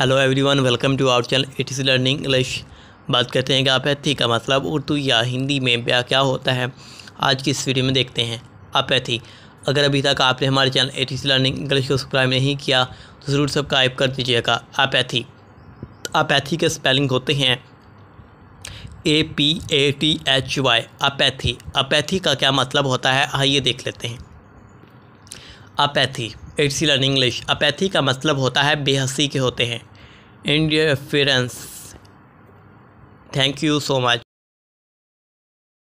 hello everyone welcome to our channel it is learning English बात करते हैं कि अपैथी का मतलब उर्दू या हिंदी में ब्या क्या होता है आज की इस वीडियो में देखते हैं अपैथी अगर अभी तक आपने हमारे channel it is learning English को सब्सक्राइब नहीं किया तो ज़रूर सब्सक्राइब कर दीजिएगा अपैथी अपैथी के स्पेलिंग होते हैं A P A T H Y apathy apathy का क्या मतलब होता है आइए देख लेते हैं apathy it's learn English apathy का मतलब होता है बेहसी के होते हैं indifference thank you so much